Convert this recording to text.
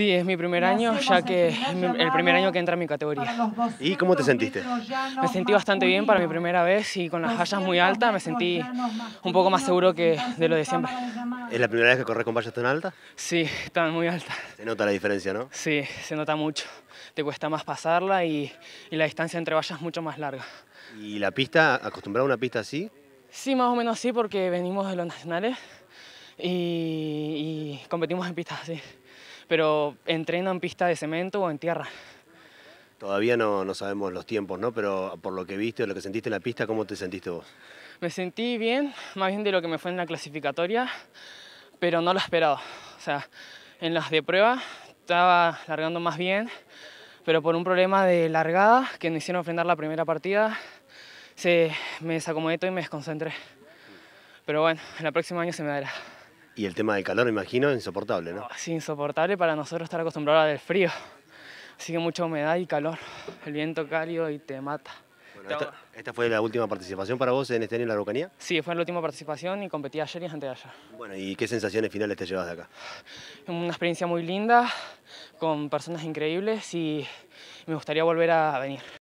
Sí, es mi primer año, ya que es el primer año que entra en mi categoría. ¿Y cómo te sentiste? Me sentí bastante bien para mi primera vez y con las vallas muy altas me sentí un poco más seguro que de lo de siempre. ¿Es la primera vez que corres con vallas tan altas? Sí, están muy altas. Se nota la diferencia, ¿no? Sí, se nota mucho. Te cuesta más pasarla y, la distancia entre vallas es mucho más larga. ¿Y la pista, acostumbrada a una pista así? Sí, más o menos sí, porque venimos de los nacionales y competimos en pistas así pero entreno en pista de cemento o en tierra. Todavía no, no sabemos los tiempos, ¿no? Pero por lo que viste o lo que sentiste en la pista, ¿cómo te sentiste vos? Me sentí bien, más bien de lo que me fue en la clasificatoria, pero no lo esperado. O sea, en las de prueba estaba largando más bien, pero por un problema de largada que me hicieron enfrentar la primera partida, se, me desacomodé todo y me desconcentré. Pero bueno, el próximo año se me dará. Y el tema del calor, imagino, insoportable, ¿no? Oh, sí, insoportable para nosotros estar acostumbrados al frío. Así que mucha humedad y calor. El viento cálido y te mata. esta, fue la última participación para vos en este año en la Araucanía? Sí, fue la última participación y competí ayer y antes de allá. Bueno, ¿y qué sensaciones finales te llevas de acá? Una experiencia muy linda, con personas increíbles y me gustaría volver a venir.